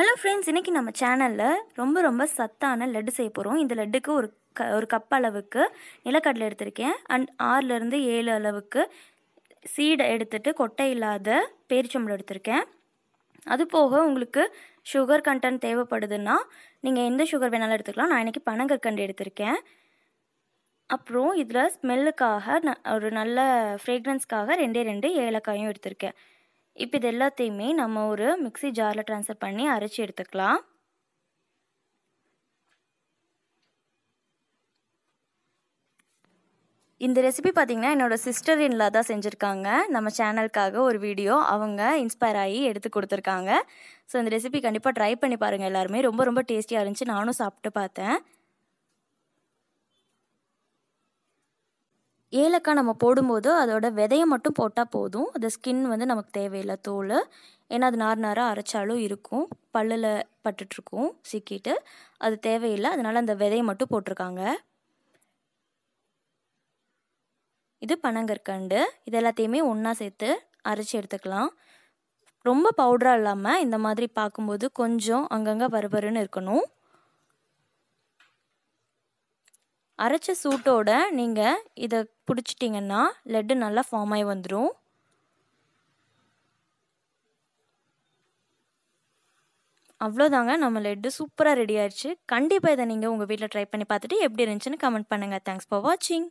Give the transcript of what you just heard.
hello friends இன்றைக்கி நம்ம சேனலில் ரொம்ப ரொம்ப சத்தான லட்டு செய்ய போகிறோம் இந்த லட்டுக்கு ஒரு க ஒரு கப் அளவுக்கு நிலக்கடலை எடுத்திருக்கேன் அண்ட் ஆறுலேருந்து ஏழு அளவுக்கு சீடை எடுத்துகிட்டு கொட்டை இல்லாத பேரிச்சம்பளம் எடுத்திருக்கேன் அது போக உங்களுக்கு சுகர் கண்டென்ட் தேவைப்படுதுன்னா நீங்கள் எந்த சுகர் வேணாலும் எடுத்துக்கலாம் நான் இன்றைக்கி பனங்கற்கண்டு எடுத்திருக்கேன் அப்புறம் இதில் ஸ்மெல்லுக்காக ந ஒரு நல்ல ஃப்ரேக்ரன்ஸ்க்காக ரெண்டே ரெண்டு ஏலக்காயும் எடுத்திருக்கேன் இப்போ இது எல்லாத்தையுமே நம்ம ஒரு மிக்சி ஜாரில் ட்ரான்ஸ்ஃபர் பண்ணி அரைச்சி எடுத்துக்கலாம் இந்த ரெசிபி பார்த்தீங்கன்னா என்னோடய சிஸ்டர் இன்லா தான் செஞ்சுருக்காங்க நம்ம சேனலுக்காக ஒரு வீடியோ அவங்க இன்ஸ்பயர் ஆகி எடுத்து கொடுத்துருக்காங்க ஸோ இந்த ரெசிபி கண்டிப்பாக ட்ரை பண்ணி பாருங்கள் எல்லாருமே ரொம்ப ரொம்ப டேஸ்டியாக இருந்துச்சு நானும் சாப்பிட்டு பார்த்தேன் ஏலக்காய் நம்ம போடும்போது அதோட விதையை மட்டும் போட்டால் போதும் அந்த ஸ்கின் வந்து நமக்கு தேவையில்லை தோல் ஏன்னா அது நார் நாராக அரைச்சாலும் இருக்கும் பல்லில் பட்டுட்ருக்கும் சிக்கிட்டு அது தேவையில்லை அதனால் அந்த விதையை மட்டும் போட்டிருக்காங்க இது பனங்கற்கண்டு இது எல்லாத்தையுமே ஒன்றா சேர்த்து அரைச்சி எடுத்துக்கலாம் ரொம்ப பவுடராக இல்லாமல் இந்த மாதிரி பார்க்கும்போது கொஞ்சம் அங்கங்கே பருபருன்னு இருக்கணும் அரைச்ச சூட்டோட நீங்கள் இதை பிடிச்சிட்டிங்கன்னா லெட்டு நல்லா ஃபார்ம் ஆகி வந்துடும் அவ்வளோதாங்க நம்ம லெட்டு சூப்பராக ரெடி ஆயிடுச்சு கண்டிப்பாக இதை நீங்கள் உங்கள் வீட்டில் ட்ரை பண்ணி பார்த்துட்டு எப்படி இருந்துச்சுன்னு கமெண்ட் பண்ணுங்கள் தேங்க்ஸ் ஃபார் வாட்சிங்